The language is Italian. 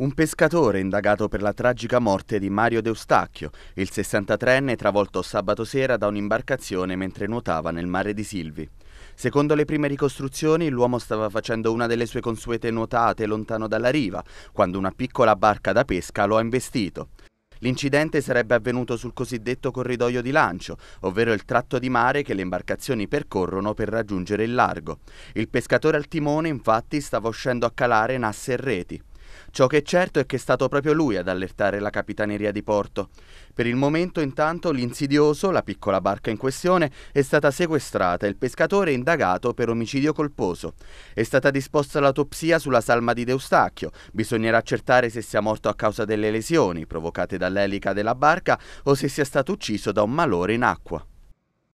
Un pescatore indagato per la tragica morte di Mario Deustacchio, il 63enne travolto sabato sera da un'imbarcazione mentre nuotava nel mare di Silvi. Secondo le prime ricostruzioni, l'uomo stava facendo una delle sue consuete nuotate lontano dalla riva, quando una piccola barca da pesca lo ha investito. L'incidente sarebbe avvenuto sul cosiddetto corridoio di lancio, ovvero il tratto di mare che le imbarcazioni percorrono per raggiungere il largo. Il pescatore al timone infatti stava uscendo a calare nasse e reti. Ciò che è certo è che è stato proprio lui ad allertare la capitaneria di porto. Per il momento, intanto, l'insidioso, la piccola barca in questione, è stata sequestrata e il pescatore è indagato per omicidio colposo. È stata disposta l'autopsia sulla salma di Deustacchio. Bisognerà accertare se sia morto a causa delle lesioni provocate dall'elica della barca o se sia stato ucciso da un malore in acqua.